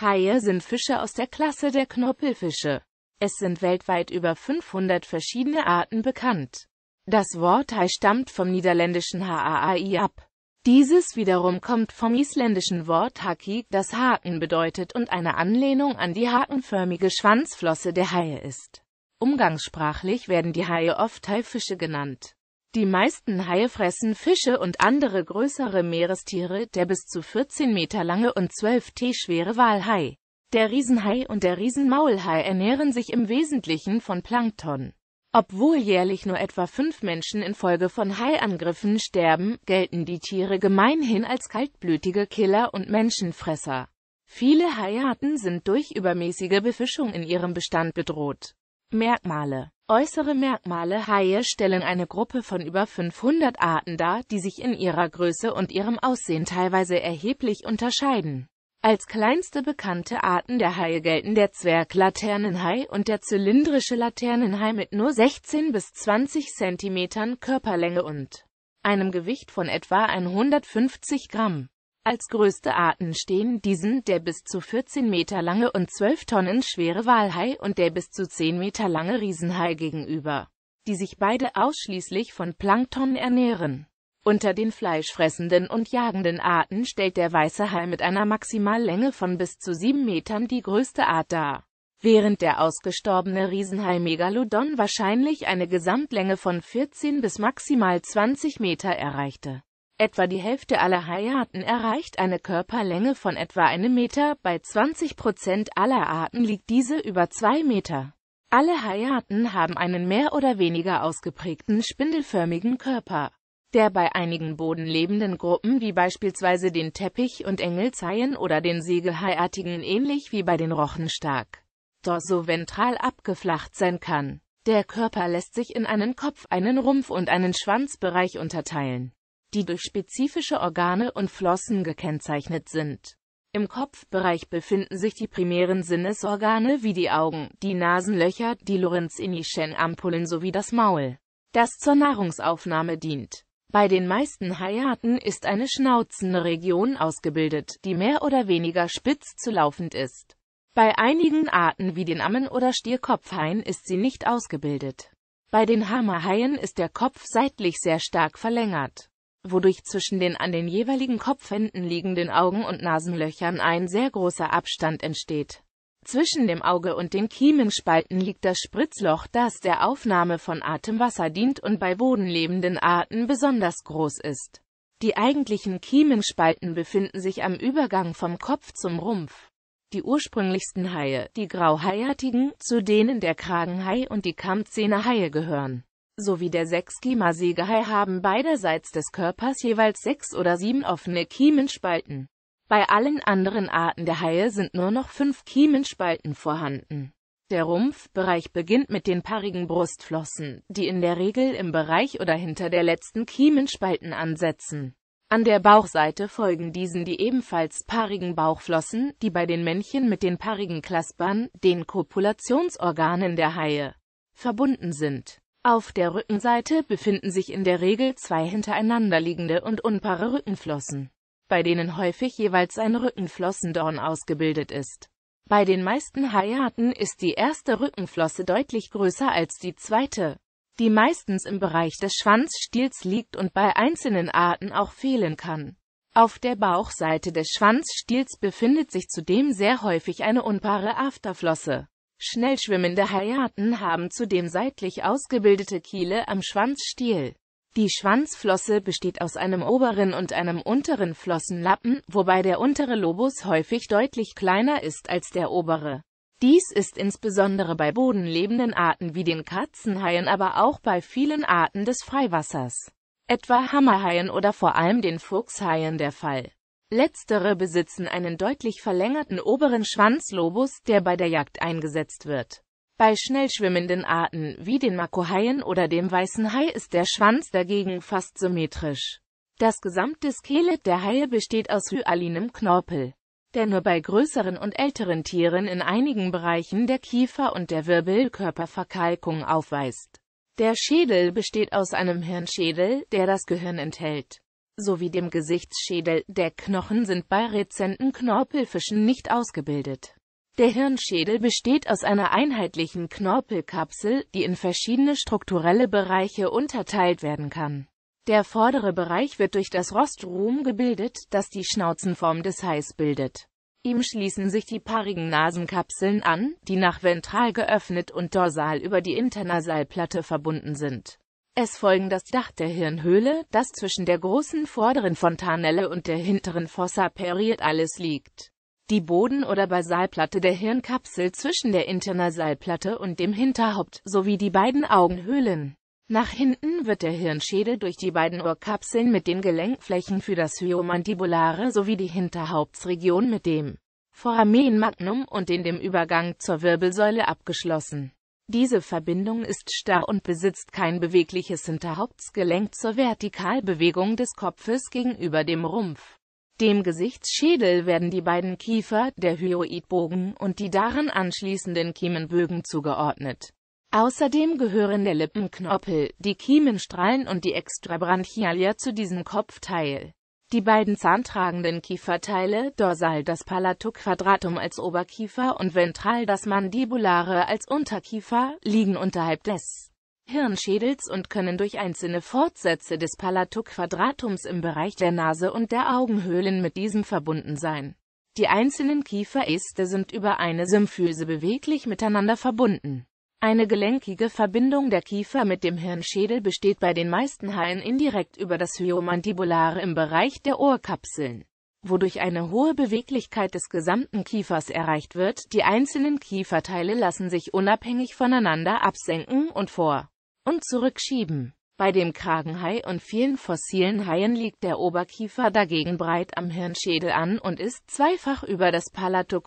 Haie sind Fische aus der Klasse der Knorpelfische. Es sind weltweit über 500 verschiedene Arten bekannt. Das Wort Hai stammt vom niederländischen Haai ab. Dieses wiederum kommt vom isländischen Wort Haki, das Haken bedeutet und eine Anlehnung an die hakenförmige Schwanzflosse der Haie ist. Umgangssprachlich werden die Haie oft Haifische genannt. Die meisten Haie fressen Fische und andere größere Meerestiere, der bis zu 14 Meter lange und 12 T schwere Walhai. Der Riesenhai und der Riesenmaulhai ernähren sich im Wesentlichen von Plankton. Obwohl jährlich nur etwa fünf Menschen infolge von Haiangriffen sterben, gelten die Tiere gemeinhin als kaltblütige Killer und Menschenfresser. Viele Haiarten sind durch übermäßige Befischung in ihrem Bestand bedroht. Merkmale Äußere Merkmale Haie stellen eine Gruppe von über 500 Arten dar, die sich in ihrer Größe und ihrem Aussehen teilweise erheblich unterscheiden. Als kleinste bekannte Arten der Haie gelten der Zwerglaternenhai und der zylindrische Laternenhai mit nur 16 bis 20 cm Körperlänge und einem Gewicht von etwa 150 Gramm. Als größte Arten stehen diesen der bis zu 14 Meter lange und 12 Tonnen schwere Walhai und der bis zu 10 Meter lange Riesenhai gegenüber, die sich beide ausschließlich von Plankton ernähren. Unter den fleischfressenden und jagenden Arten stellt der weiße Hai mit einer Maximallänge von bis zu 7 Metern die größte Art dar, während der ausgestorbene Riesenhai Megalodon wahrscheinlich eine Gesamtlänge von 14 bis maximal 20 Meter erreichte. Etwa die Hälfte aller Haiarten erreicht eine Körperlänge von etwa einem Meter, bei 20 Prozent aller Arten liegt diese über zwei Meter. Alle Haiarten haben einen mehr oder weniger ausgeprägten spindelförmigen Körper, der bei einigen bodenlebenden Gruppen wie beispielsweise den Teppich- und Engelzeien oder den Segelhaiartigen ähnlich wie bei den Rochen stark dorsoventral abgeflacht sein kann. Der Körper lässt sich in einen Kopf, einen Rumpf und einen Schwanzbereich unterteilen die durch spezifische Organe und Flossen gekennzeichnet sind. Im Kopfbereich befinden sich die primären Sinnesorgane wie die Augen, die Nasenlöcher, die lorenz inischen ampullen sowie das Maul, das zur Nahrungsaufnahme dient. Bei den meisten Haiarten ist eine schnauzende Region ausgebildet, die mehr oder weniger spitz zu laufend ist. Bei einigen Arten wie den Ammen- oder Stierkopfhaien ist sie nicht ausgebildet. Bei den Hammerhaien ist der Kopf seitlich sehr stark verlängert wodurch zwischen den an den jeweiligen Kopfenden liegenden Augen- und Nasenlöchern ein sehr großer Abstand entsteht. Zwischen dem Auge und den Kiemenspalten liegt das Spritzloch, das der Aufnahme von Atemwasser dient und bei bodenlebenden Arten besonders groß ist. Die eigentlichen Kiemenspalten befinden sich am Übergang vom Kopf zum Rumpf. Die ursprünglichsten Haie, die Grauhaiartigen, zu denen der Kragenhai und die Kammzähnehaie gehören sowie der sechs Kiemersägehai haben beiderseits des Körpers jeweils sechs oder sieben offene Kiemenspalten. Bei allen anderen Arten der Haie sind nur noch fünf Kiemenspalten vorhanden. Der Rumpfbereich beginnt mit den paarigen Brustflossen, die in der Regel im Bereich oder hinter der letzten Kiemenspalten ansetzen. An der Bauchseite folgen diesen die ebenfalls paarigen Bauchflossen, die bei den Männchen mit den paarigen Klaspern, den Kopulationsorganen der Haie, verbunden sind. Auf der Rückenseite befinden sich in der Regel zwei hintereinander liegende und unpaare Rückenflossen, bei denen häufig jeweils ein Rückenflossendorn ausgebildet ist. Bei den meisten Haiarten ist die erste Rückenflosse deutlich größer als die zweite, die meistens im Bereich des Schwanzstiels liegt und bei einzelnen Arten auch fehlen kann. Auf der Bauchseite des Schwanzstiels befindet sich zudem sehr häufig eine unpaare Afterflosse. Schnellschwimmende Haiarten haben zudem seitlich ausgebildete Kiele am Schwanzstiel. Die Schwanzflosse besteht aus einem oberen und einem unteren Flossenlappen, wobei der untere Lobus häufig deutlich kleiner ist als der obere. Dies ist insbesondere bei bodenlebenden Arten wie den Katzenhaien, aber auch bei vielen Arten des Freiwassers, etwa Hammerhaien oder vor allem den Fuchshaien der Fall. Letztere besitzen einen deutlich verlängerten oberen Schwanzlobus, der bei der Jagd eingesetzt wird. Bei schnellschwimmenden Arten wie den Makohaien oder dem Weißen Hai ist der Schwanz dagegen fast symmetrisch. Das gesamte Skelett der Haie besteht aus hyalinem Knorpel, der nur bei größeren und älteren Tieren in einigen Bereichen der Kiefer- und der Wirbelkörperverkalkung aufweist. Der Schädel besteht aus einem Hirnschädel, der das Gehirn enthält sowie dem Gesichtsschädel, der Knochen sind bei rezenten Knorpelfischen nicht ausgebildet. Der Hirnschädel besteht aus einer einheitlichen Knorpelkapsel, die in verschiedene strukturelle Bereiche unterteilt werden kann. Der vordere Bereich wird durch das Rostrum gebildet, das die Schnauzenform des Hais bildet. Ihm schließen sich die paarigen Nasenkapseln an, die nach ventral geöffnet und dorsal über die Internasalplatte verbunden sind. Es folgen das Dach der Hirnhöhle, das zwischen der großen vorderen Fontanelle und der hinteren Fossa perietalis liegt. Die Boden- oder Basalplatte der Hirnkapsel zwischen der Internasalplatte und dem Hinterhaupt, sowie die beiden Augenhöhlen. Nach hinten wird der Hirnschädel durch die beiden Ohrkapseln mit den Gelenkflächen für das Hyomandibulare sowie die Hinterhauptsregion mit dem Foramen Magnum und in dem Übergang zur Wirbelsäule abgeschlossen. Diese Verbindung ist starr und besitzt kein bewegliches Hinterhauptsgelenk zur Vertikalbewegung des Kopfes gegenüber dem Rumpf. Dem Gesichtsschädel werden die beiden Kiefer, der Hyoidbogen und die daran anschließenden Kiemenbögen zugeordnet. Außerdem gehören der Lippenknorpel, die Kiemenstrahlen und die Extrabranchialia zu diesem Kopfteil. Die beiden zahntragenden Kieferteile, dorsal das Palatoquadratum als Oberkiefer und ventral das Mandibulare als Unterkiefer, liegen unterhalb des Hirnschädels und können durch einzelne Fortsätze des Palatoquadratums im Bereich der Nase und der Augenhöhlen mit diesem verbunden sein. Die einzelnen Kieferäste sind über eine Symphyse beweglich miteinander verbunden. Eine gelenkige Verbindung der Kiefer mit dem Hirnschädel besteht bei den meisten Haien indirekt über das Hyomandibulare im Bereich der Ohrkapseln, wodurch eine hohe Beweglichkeit des gesamten Kiefers erreicht wird. Die einzelnen Kieferteile lassen sich unabhängig voneinander absenken und vor- und zurückschieben. Bei dem Kragenhai und vielen fossilen Haien liegt der Oberkiefer dagegen breit am Hirnschädel an und ist zweifach über das Palato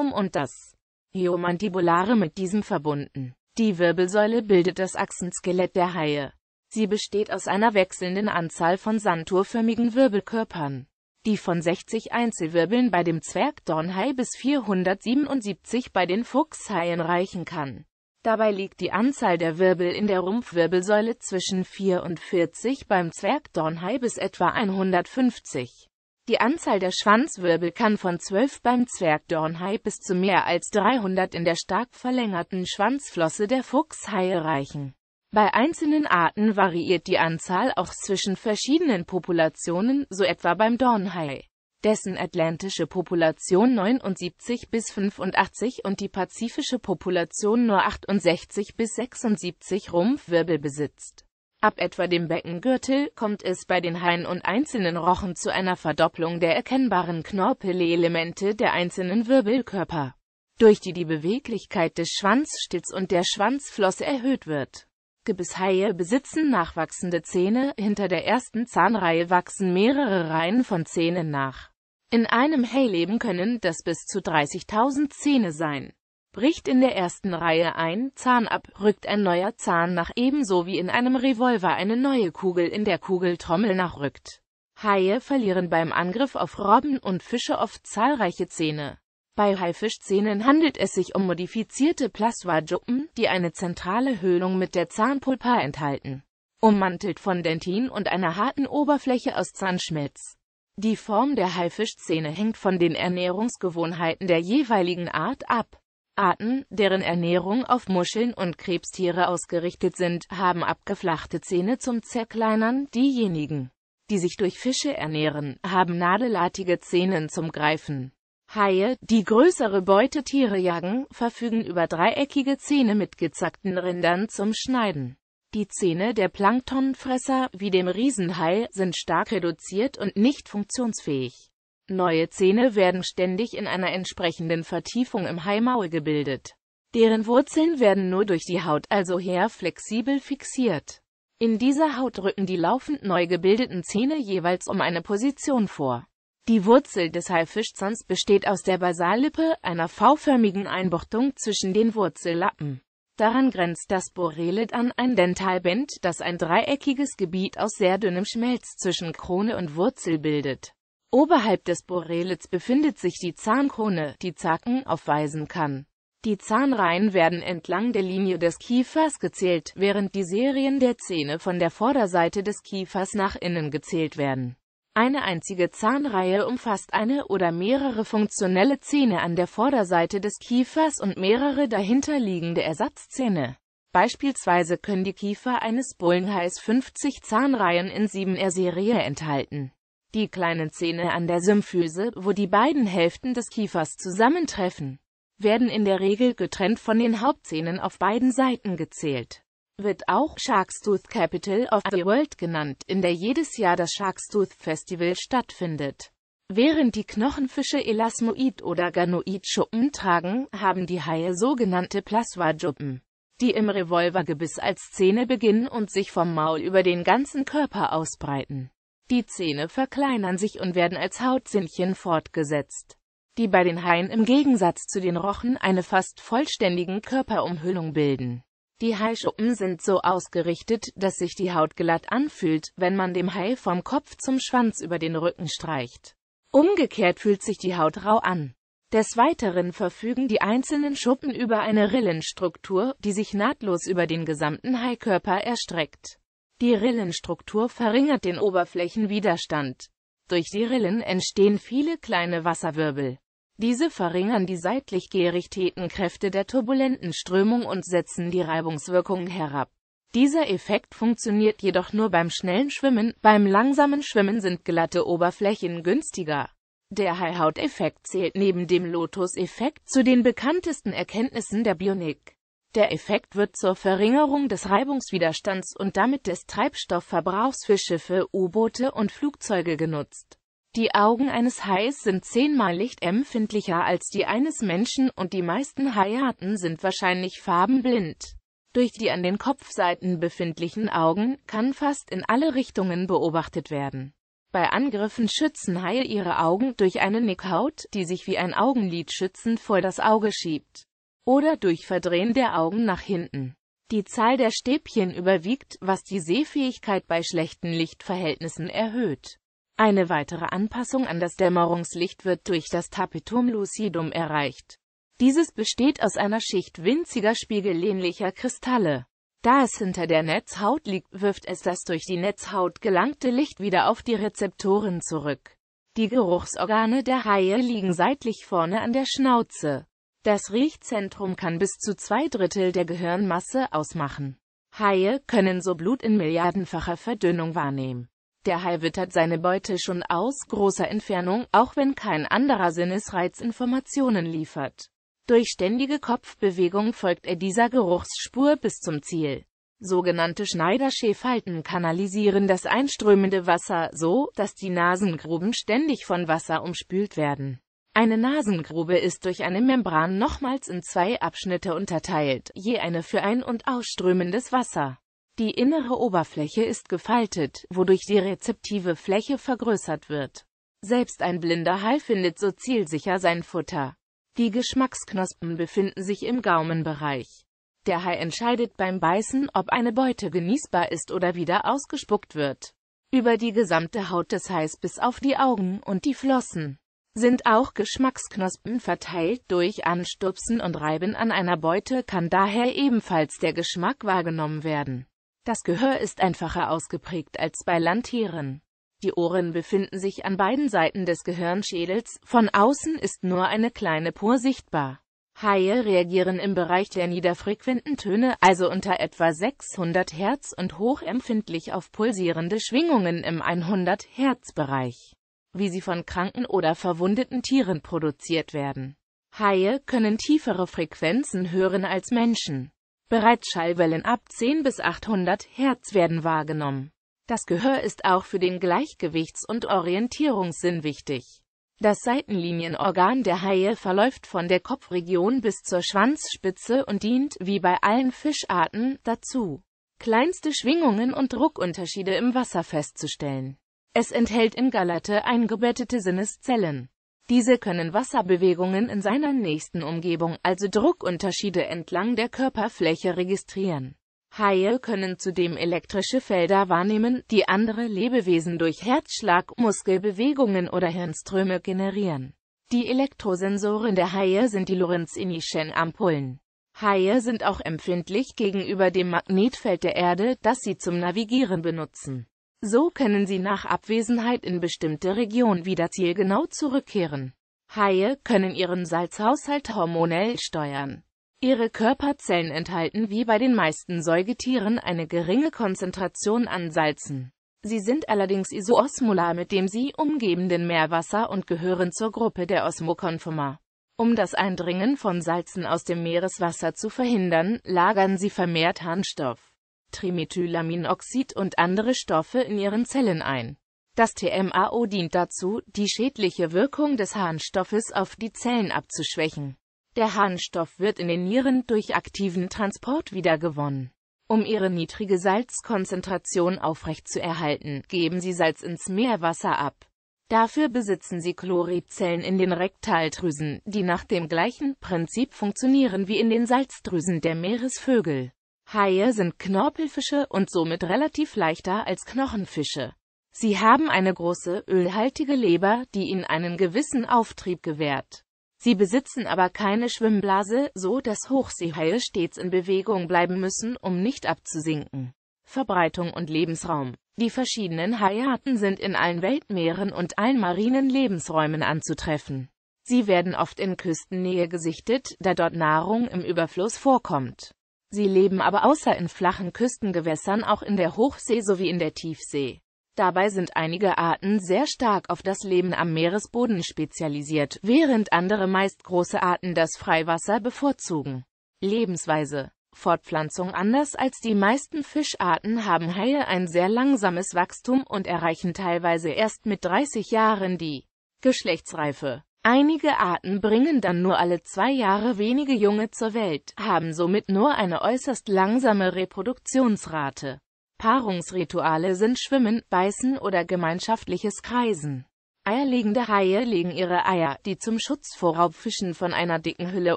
und das Hyomandibolare mit diesem verbunden. Die Wirbelsäule bildet das Achsenskelett der Haie. Sie besteht aus einer wechselnden Anzahl von sanduhrförmigen Wirbelkörpern, die von 60 Einzelwirbeln bei dem Zwergdornhai bis 477 bei den Fuchshaien reichen kann. Dabei liegt die Anzahl der Wirbel in der Rumpfwirbelsäule zwischen 44 beim Zwergdornhai bis etwa 150. Die Anzahl der Schwanzwirbel kann von 12 beim Zwergdornhai bis zu mehr als 300 in der stark verlängerten Schwanzflosse der Fuchshaie reichen. Bei einzelnen Arten variiert die Anzahl auch zwischen verschiedenen Populationen, so etwa beim Dornhai, dessen atlantische Population 79 bis 85 und die pazifische Population nur 68 bis 76 Rumpfwirbel besitzt. Ab etwa dem Beckengürtel kommt es bei den Haien und einzelnen Rochen zu einer Verdopplung der erkennbaren Knorpelelemente der einzelnen Wirbelkörper, durch die die Beweglichkeit des Schwanzstitts und der Schwanzflosse erhöht wird. Gebisshaie besitzen nachwachsende Zähne, hinter der ersten Zahnreihe wachsen mehrere Reihen von Zähnen nach. In einem Hai leben können das bis zu 30.000 Zähne sein bricht in der ersten Reihe ein Zahn ab, rückt ein neuer Zahn nach ebenso wie in einem Revolver eine neue Kugel in der Kugeltrommel nachrückt. Haie verlieren beim Angriff auf Robben und Fische oft zahlreiche Zähne. Bei Haifischzähnen handelt es sich um modifizierte Plaswa-Juppen, die eine zentrale Höhlung mit der Zahnpulpa enthalten, ummantelt von Dentin und einer harten Oberfläche aus Zahnschmelz. Die Form der Haifischzähne hängt von den Ernährungsgewohnheiten der jeweiligen Art ab. Arten, deren Ernährung auf Muscheln und Krebstiere ausgerichtet sind, haben abgeflachte Zähne zum Zerkleinern, diejenigen, die sich durch Fische ernähren, haben nadelartige Zähne zum Greifen. Haie, die größere Beutetiere jagen, verfügen über dreieckige Zähne mit gezackten Rindern zum Schneiden. Die Zähne der Planktonfresser, wie dem Riesenhai, sind stark reduziert und nicht funktionsfähig. Neue Zähne werden ständig in einer entsprechenden Vertiefung im Haimaul gebildet. Deren Wurzeln werden nur durch die Haut, also her, flexibel fixiert. In dieser Haut rücken die laufend neu gebildeten Zähne jeweils um eine Position vor. Die Wurzel des Haifischzahns besteht aus der Basallippe, einer V-förmigen Einbuchtung zwischen den Wurzellappen. Daran grenzt das Borelid an ein Dentalband, das ein dreieckiges Gebiet aus sehr dünnem Schmelz zwischen Krone und Wurzel bildet. Oberhalb des Borelitz befindet sich die Zahnkrone, die Zacken aufweisen kann. Die Zahnreihen werden entlang der Linie des Kiefers gezählt, während die Serien der Zähne von der Vorderseite des Kiefers nach innen gezählt werden. Eine einzige Zahnreihe umfasst eine oder mehrere funktionelle Zähne an der Vorderseite des Kiefers und mehrere dahinterliegende Ersatzzähne. Beispielsweise können die Kiefer eines Bullenhais 50 Zahnreihen in 7er Serie enthalten die kleinen Zähne an der Symphyse, wo die beiden Hälften des Kiefers zusammentreffen, werden in der Regel getrennt von den Hauptzähnen auf beiden Seiten gezählt. Wird auch Sharkstooth Capital of the World genannt, in der jedes Jahr das Sharkstooth Festival stattfindet. Während die Knochenfische Elasmoid- oder Ganoid-Schuppen tragen, haben die Haie sogenannte Plaswa-Schuppen, die im Revolvergebiss als Zähne beginnen und sich vom Maul über den ganzen Körper ausbreiten. Die Zähne verkleinern sich und werden als Hautzündchen fortgesetzt, die bei den Haien im Gegensatz zu den Rochen eine fast vollständigen Körperumhüllung bilden. Die Haischuppen sind so ausgerichtet, dass sich die Haut glatt anfühlt, wenn man dem Hai vom Kopf zum Schwanz über den Rücken streicht. Umgekehrt fühlt sich die Haut rau an. Des Weiteren verfügen die einzelnen Schuppen über eine Rillenstruktur, die sich nahtlos über den gesamten Haikörper erstreckt. Die Rillenstruktur verringert den Oberflächenwiderstand. Durch die Rillen entstehen viele kleine Wasserwirbel. Diese verringern die seitlich gerichteten Kräfte der turbulenten Strömung und setzen die Reibungswirkung herab. Dieser Effekt funktioniert jedoch nur beim schnellen Schwimmen, beim langsamen Schwimmen sind glatte Oberflächen günstiger. Der high effekt zählt neben dem Lotus-Effekt zu den bekanntesten Erkenntnissen der Bionik. Der Effekt wird zur Verringerung des Reibungswiderstands und damit des Treibstoffverbrauchs für Schiffe, U-Boote und Flugzeuge genutzt. Die Augen eines Hais sind zehnmal lichtempfindlicher als die eines Menschen und die meisten Haiarten sind wahrscheinlich farbenblind. Durch die an den Kopfseiten befindlichen Augen kann fast in alle Richtungen beobachtet werden. Bei Angriffen schützen Haie ihre Augen durch eine Nickhaut, die sich wie ein Augenlid schützend vor das Auge schiebt oder durch Verdrehen der Augen nach hinten. Die Zahl der Stäbchen überwiegt, was die Sehfähigkeit bei schlechten Lichtverhältnissen erhöht. Eine weitere Anpassung an das Dämmerungslicht wird durch das Tapetum lucidum erreicht. Dieses besteht aus einer Schicht winziger spiegelähnlicher Kristalle. Da es hinter der Netzhaut liegt, wirft es das durch die Netzhaut gelangte Licht wieder auf die Rezeptoren zurück. Die Geruchsorgane der Haie liegen seitlich vorne an der Schnauze. Das Riechzentrum kann bis zu zwei Drittel der Gehirnmasse ausmachen. Haie können so Blut in milliardenfacher Verdünnung wahrnehmen. Der Hai wittert seine Beute schon aus großer Entfernung, auch wenn kein anderer Sinnesreiz Informationen liefert. Durch ständige Kopfbewegung folgt er dieser Geruchsspur bis zum Ziel. Sogenannte Schneiderschäfalten kanalisieren das einströmende Wasser so, dass die Nasengruben ständig von Wasser umspült werden. Eine Nasengrube ist durch eine Membran nochmals in zwei Abschnitte unterteilt, je eine für ein- und ausströmendes Wasser. Die innere Oberfläche ist gefaltet, wodurch die rezeptive Fläche vergrößert wird. Selbst ein blinder Hai findet so zielsicher sein Futter. Die Geschmacksknospen befinden sich im Gaumenbereich. Der Hai entscheidet beim Beißen, ob eine Beute genießbar ist oder wieder ausgespuckt wird. Über die gesamte Haut des Hais bis auf die Augen und die Flossen sind auch Geschmacksknospen verteilt durch Anstupsen und Reiben an einer Beute kann daher ebenfalls der Geschmack wahrgenommen werden. Das Gehör ist einfacher ausgeprägt als bei Landtieren. Die Ohren befinden sich an beiden Seiten des Gehirnschädels, von außen ist nur eine kleine Pur sichtbar. Haie reagieren im Bereich der niederfrequenten Töne, also unter etwa 600 Hertz und hochempfindlich auf pulsierende Schwingungen im 100 Hertz-Bereich wie sie von kranken oder verwundeten Tieren produziert werden. Haie können tiefere Frequenzen hören als Menschen. Bereits Schallwellen ab 10 bis 800 Hertz werden wahrgenommen. Das Gehör ist auch für den Gleichgewichts- und Orientierungssinn wichtig. Das Seitenlinienorgan der Haie verläuft von der Kopfregion bis zur Schwanzspitze und dient, wie bei allen Fischarten, dazu, kleinste Schwingungen und Druckunterschiede im Wasser festzustellen. Es enthält in Galate eingebettete Sinneszellen. Diese können Wasserbewegungen in seiner nächsten Umgebung, also Druckunterschiede entlang der Körperfläche registrieren. Haie können zudem elektrische Felder wahrnehmen, die andere Lebewesen durch Herzschlag, Muskelbewegungen oder Hirnströme generieren. Die Elektrosensoren der Haie sind die lorenz inischen Ampullen. Haie sind auch empfindlich gegenüber dem Magnetfeld der Erde, das sie zum Navigieren benutzen. So können sie nach Abwesenheit in bestimmte Regionen wieder zielgenau zurückkehren. Haie können ihren Salzhaushalt hormonell steuern. Ihre Körperzellen enthalten wie bei den meisten Säugetieren eine geringe Konzentration an Salzen. Sie sind allerdings isoosmolar mit dem sie umgebenden Meerwasser und gehören zur Gruppe der Osmokonformer. Um das Eindringen von Salzen aus dem Meereswasser zu verhindern, lagern sie vermehrt Harnstoff. Trimethylaminoxid und andere Stoffe in ihren Zellen ein. Das TMAO dient dazu, die schädliche Wirkung des Harnstoffes auf die Zellen abzuschwächen. Der Harnstoff wird in den Nieren durch aktiven Transport wiedergewonnen. Um ihre niedrige Salzkonzentration aufrechtzuerhalten, geben sie Salz ins Meerwasser ab. Dafür besitzen sie Chloridzellen in den Rektaldrüsen, die nach dem gleichen Prinzip funktionieren wie in den Salzdrüsen der Meeresvögel. Haie sind Knorpelfische und somit relativ leichter als Knochenfische. Sie haben eine große, ölhaltige Leber, die ihnen einen gewissen Auftrieb gewährt. Sie besitzen aber keine Schwimmblase, so dass Hochseehaie stets in Bewegung bleiben müssen, um nicht abzusinken. Verbreitung und Lebensraum Die verschiedenen Haiarten sind in allen Weltmeeren und allen marinen Lebensräumen anzutreffen. Sie werden oft in Küstennähe gesichtet, da dort Nahrung im Überfluss vorkommt. Sie leben aber außer in flachen Küstengewässern auch in der Hochsee sowie in der Tiefsee. Dabei sind einige Arten sehr stark auf das Leben am Meeresboden spezialisiert, während andere meist große Arten das Freiwasser bevorzugen. Lebensweise Fortpflanzung Anders als die meisten Fischarten haben Haie ein sehr langsames Wachstum und erreichen teilweise erst mit 30 Jahren die Geschlechtsreife. Einige Arten bringen dann nur alle zwei Jahre wenige Junge zur Welt, haben somit nur eine äußerst langsame Reproduktionsrate. Paarungsrituale sind Schwimmen, Beißen oder gemeinschaftliches Kreisen. Eierlegende Haie legen ihre Eier, die zum Schutz vor Raubfischen von einer dicken Hülle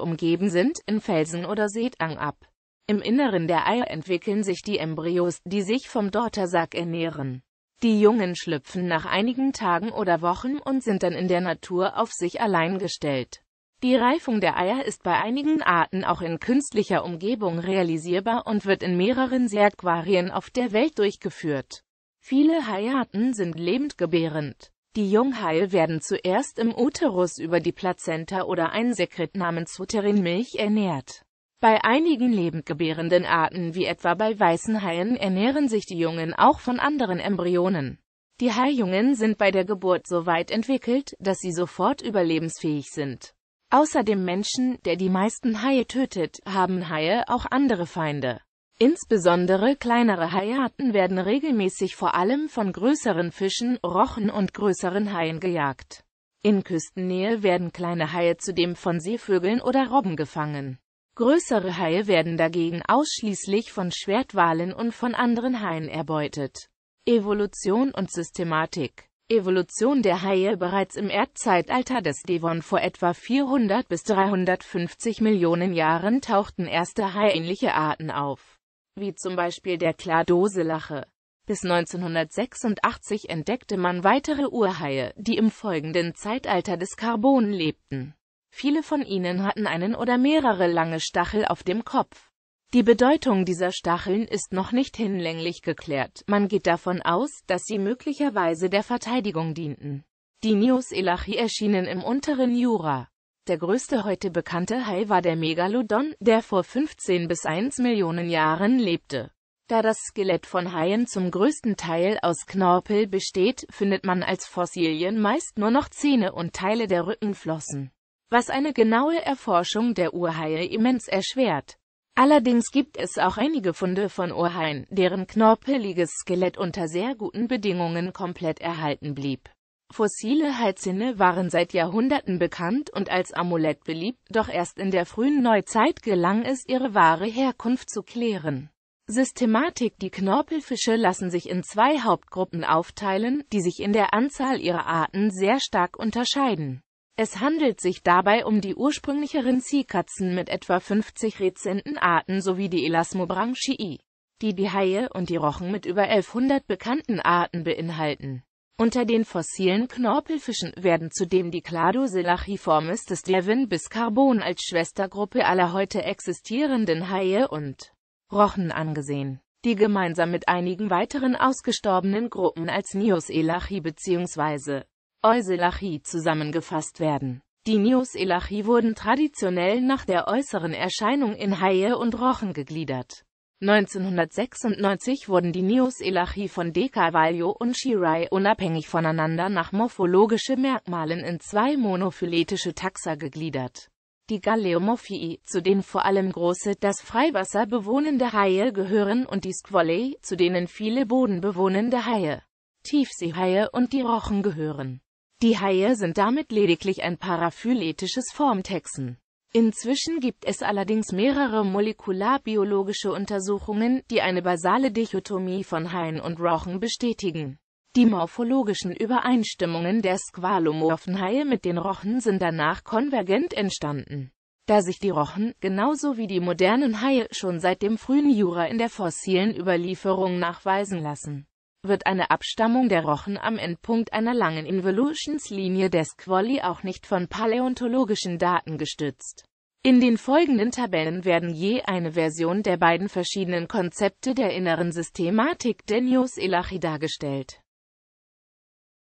umgeben sind, in Felsen oder Seetang ab. Im Inneren der Eier entwickeln sich die Embryos, die sich vom Dortersack ernähren. Die Jungen schlüpfen nach einigen Tagen oder Wochen und sind dann in der Natur auf sich allein gestellt. Die Reifung der Eier ist bei einigen Arten auch in künstlicher Umgebung realisierbar und wird in mehreren Aquarien auf der Welt durchgeführt. Viele Haiarten sind lebendgebärend. Die Junghaie werden zuerst im Uterus über die Plazenta oder ein Sekret namens Uterinmilch ernährt. Bei einigen lebendgebärenden Arten, wie etwa bei weißen Haien, ernähren sich die Jungen auch von anderen Embryonen. Die Haijungen sind bei der Geburt so weit entwickelt, dass sie sofort überlebensfähig sind. Außer dem Menschen, der die meisten Haie tötet, haben Haie auch andere Feinde. Insbesondere kleinere Haiarten werden regelmäßig vor allem von größeren Fischen, Rochen und größeren Haien gejagt. In Küstennähe werden kleine Haie zudem von Seevögeln oder Robben gefangen. Größere Haie werden dagegen ausschließlich von Schwertwalen und von anderen Haien erbeutet. Evolution und Systematik Evolution der Haie Bereits im Erdzeitalter des Devon vor etwa 400 bis 350 Millionen Jahren tauchten erste haiähnliche Arten auf, wie zum Beispiel der Kladoselache. Bis 1986 entdeckte man weitere Urhaie, die im folgenden Zeitalter des Carbon lebten. Viele von ihnen hatten einen oder mehrere lange Stachel auf dem Kopf. Die Bedeutung dieser Stacheln ist noch nicht hinlänglich geklärt. Man geht davon aus, dass sie möglicherweise der Verteidigung dienten. Die Nius Elachi erschienen im unteren Jura. Der größte heute bekannte Hai war der Megalodon, der vor 15 bis 1 Millionen Jahren lebte. Da das Skelett von Haien zum größten Teil aus Knorpel besteht, findet man als Fossilien meist nur noch Zähne und Teile der Rückenflossen was eine genaue Erforschung der Urhaie immens erschwert. Allerdings gibt es auch einige Funde von Urhaien, deren knorpeliges Skelett unter sehr guten Bedingungen komplett erhalten blieb. Fossile Halszinne waren seit Jahrhunderten bekannt und als Amulett beliebt, doch erst in der frühen Neuzeit gelang es, ihre wahre Herkunft zu klären. Systematik Die Knorpelfische lassen sich in zwei Hauptgruppen aufteilen, die sich in der Anzahl ihrer Arten sehr stark unterscheiden. Es handelt sich dabei um die ursprünglicheren rinzi mit etwa 50 rezenten Arten sowie die Elasmobranchii, die die Haie und die Rochen mit über 1100 bekannten Arten beinhalten. Unter den fossilen Knorpelfischen werden zudem die Cladoselachiformis des Devin bis Carbon als Schwestergruppe aller heute existierenden Haie und Rochen angesehen, die gemeinsam mit einigen weiteren ausgestorbenen Gruppen als Nioselachi bzw. Euselachie zusammengefasst werden. Die Neoselachi wurden traditionell nach der äußeren Erscheinung in Haie und Rochen gegliedert. 1996 wurden die Neoselachi von De Carvalho und Shirai unabhängig voneinander nach morphologischen Merkmalen in zwei monophyletische Taxa gegliedert. Die Galeomorphii, zu denen vor allem große, das Freiwasser bewohnende Haie gehören und die Squalae, zu denen viele bodenbewohnende Haie, Tiefseehaie und die Rochen gehören. Die Haie sind damit lediglich ein paraphyletisches Formtexen. Inzwischen gibt es allerdings mehrere molekularbiologische Untersuchungen, die eine basale Dichotomie von Haien und Rochen bestätigen. Die morphologischen Übereinstimmungen der squalomorphen Haie mit den Rochen sind danach konvergent entstanden, da sich die Rochen, genauso wie die modernen Haie, schon seit dem frühen Jura in der fossilen Überlieferung nachweisen lassen wird eine Abstammung der Rochen am Endpunkt einer langen Involutionslinie des Quolli auch nicht von paläontologischen Daten gestützt. In den folgenden Tabellen werden je eine Version der beiden verschiedenen Konzepte der inneren Systematik Denius Elachi dargestellt